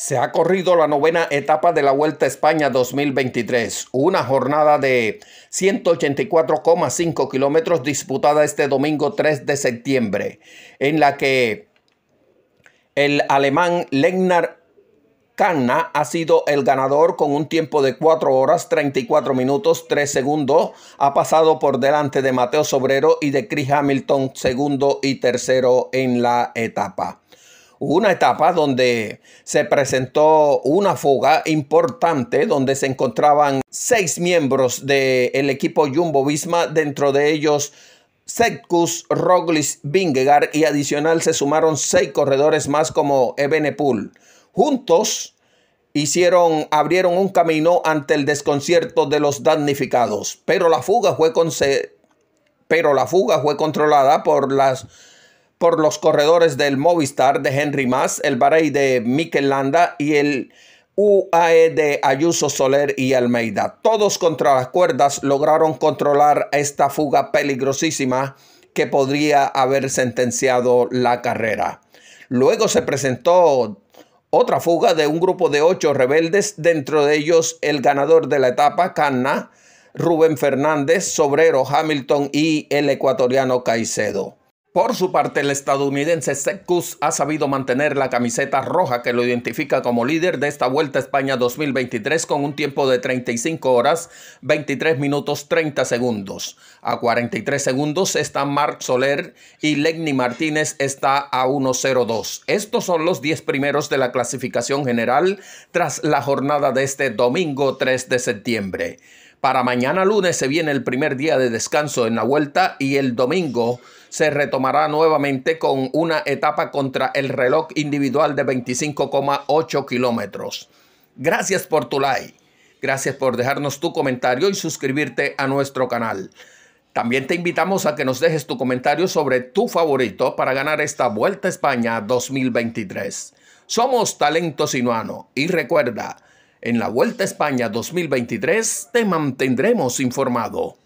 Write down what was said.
Se ha corrido la novena etapa de la Vuelta a España 2023, una jornada de 184,5 kilómetros disputada este domingo 3 de septiembre, en la que el alemán Lennart Kanna ha sido el ganador con un tiempo de 4 horas 34 minutos 3 segundos. Ha pasado por delante de Mateo Sobrero y de Chris Hamilton, segundo y tercero en la etapa una etapa donde se presentó una fuga importante donde se encontraban seis miembros del equipo Jumbo Visma, dentro de ellos Setkus, Roglis, Vingegaard y adicional se sumaron seis corredores más como Ebenepool. Juntos hicieron, abrieron un camino ante el desconcierto de los damnificados, pero la fuga fue, con pero la fuga fue controlada por las por los corredores del Movistar de Henry Mas, el Bahrein de Mikel Landa y el UAE de Ayuso Soler y Almeida. Todos contra las cuerdas lograron controlar esta fuga peligrosísima que podría haber sentenciado la carrera. Luego se presentó otra fuga de un grupo de ocho rebeldes, dentro de ellos el ganador de la etapa, Canna, Rubén Fernández, Sobrero Hamilton y el ecuatoriano Caicedo. Por su parte, el estadounidense Secus ha sabido mantener la camiseta roja que lo identifica como líder de esta Vuelta a España 2023 con un tiempo de 35 horas, 23 minutos 30 segundos. A 43 segundos está Mark Soler y Lenny Martínez está a 1.02. Estos son los 10 primeros de la clasificación general tras la jornada de este domingo 3 de septiembre. Para mañana lunes se viene el primer día de descanso en la vuelta y el domingo se retomará nuevamente con una etapa contra el reloj individual de 25,8 kilómetros. Gracias por tu like, gracias por dejarnos tu comentario y suscribirte a nuestro canal. También te invitamos a que nos dejes tu comentario sobre tu favorito para ganar esta Vuelta a España 2023. Somos Talento Sinuano y recuerda, en la Vuelta a España 2023 te mantendremos informado.